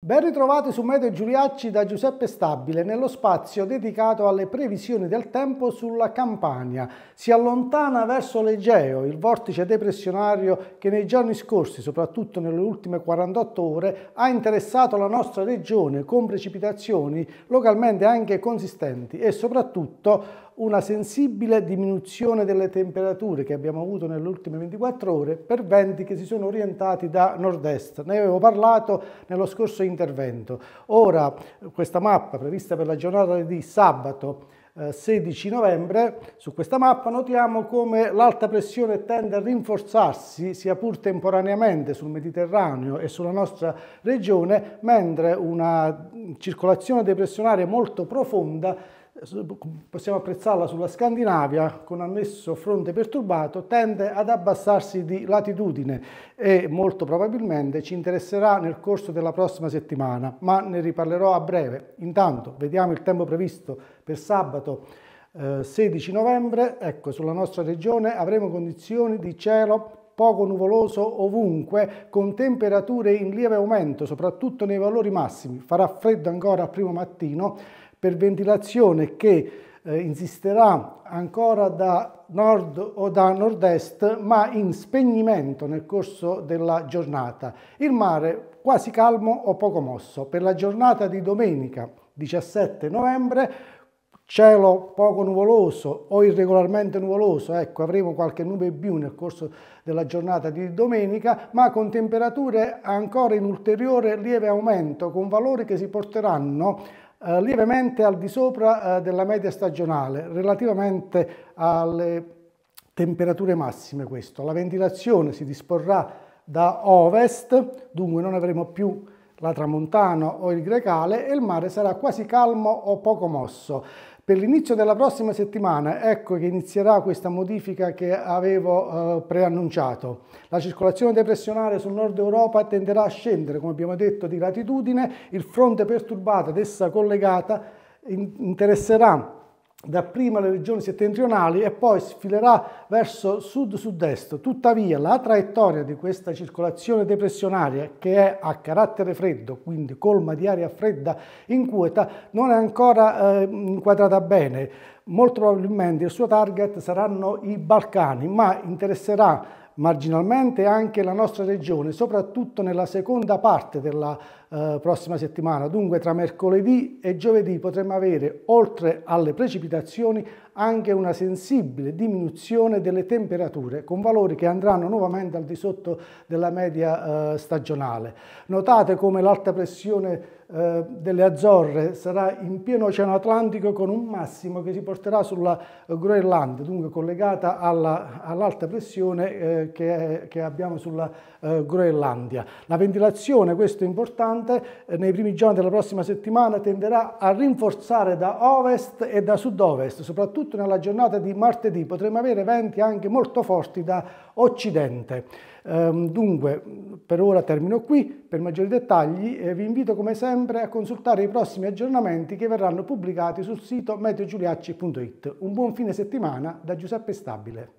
Ben ritrovati su Meteo Giuliacci da Giuseppe Stabile nello spazio dedicato alle previsioni del tempo sulla Campania. Si allontana verso l'Egeo il vortice depressionario che nei giorni scorsi, soprattutto nelle ultime 48 ore, ha interessato la nostra regione con precipitazioni localmente anche consistenti e soprattutto una sensibile diminuzione delle temperature che abbiamo avuto nelle ultime 24 ore per venti che si sono orientati da nord-est. Ne avevo parlato nello scorso intervento. Ora questa mappa prevista per la giornata di sabato 16 eh, novembre, su questa mappa notiamo come l'alta pressione tende a rinforzarsi sia pur temporaneamente sul Mediterraneo e sulla nostra regione, mentre una circolazione depressionaria molto profonda possiamo apprezzarla sulla Scandinavia, con annesso fronte perturbato, tende ad abbassarsi di latitudine e molto probabilmente ci interesserà nel corso della prossima settimana, ma ne riparlerò a breve. Intanto vediamo il tempo previsto per sabato eh, 16 novembre. Ecco, sulla nostra regione avremo condizioni di cielo poco nuvoloso ovunque, con temperature in lieve aumento, soprattutto nei valori massimi. Farà freddo ancora a primo mattino per ventilazione che eh, insisterà ancora da nord o da nord-est ma in spegnimento nel corso della giornata. Il mare quasi calmo o poco mosso. Per la giornata di domenica 17 novembre cielo poco nuvoloso o irregolarmente nuvoloso, ecco avremo qualche nube in più nel corso della giornata di domenica, ma con temperature ancora in ulteriore lieve aumento, con valori che si porteranno eh, lievemente al di sopra eh, della media stagionale, relativamente alle temperature massime questo. La ventilazione si disporrà da ovest, dunque non avremo più la tramontana o il grecale e il mare sarà quasi calmo o poco mosso. Per l'inizio della prossima settimana ecco che inizierà questa modifica che avevo eh, preannunciato. La circolazione depressionale sul nord Europa tenderà a scendere, come abbiamo detto, di latitudine, il fronte perturbato ad essa collegata interesserà dapprima le regioni settentrionali e poi sfilerà verso sud-sud-est. Tuttavia la traiettoria di questa circolazione depressionaria, che è a carattere freddo, quindi colma di aria fredda inquieta, non è ancora eh, inquadrata bene. Molto probabilmente il suo target saranno i Balcani, ma interesserà marginalmente anche la nostra regione, soprattutto nella seconda parte della eh, prossima settimana. Dunque tra mercoledì e giovedì potremmo avere, oltre alle precipitazioni, anche una sensibile diminuzione delle temperature con valori che andranno nuovamente al di sotto della media eh, stagionale. Notate come l'alta pressione eh, delle Azzorre sarà in pieno Oceano Atlantico con un massimo che si porterà sulla Groenlandia, dunque collegata all'alta all pressione eh, che, che, abbiamo sulla eh, Groenlandia. La ventilazione, questo è importante, eh, nei primi giorni della prossima settimana tenderà a rinforzare da ovest e da sud-ovest, soprattutto soprattutto nella giornata di martedì potremo avere venti anche molto forti da occidente. Ehm, dunque, per ora termino qui, per maggiori dettagli eh, vi invito come sempre a consultare i prossimi aggiornamenti che verranno pubblicati sul sito meteogiuliacci.it. Un buon fine settimana da Giuseppe Stabile.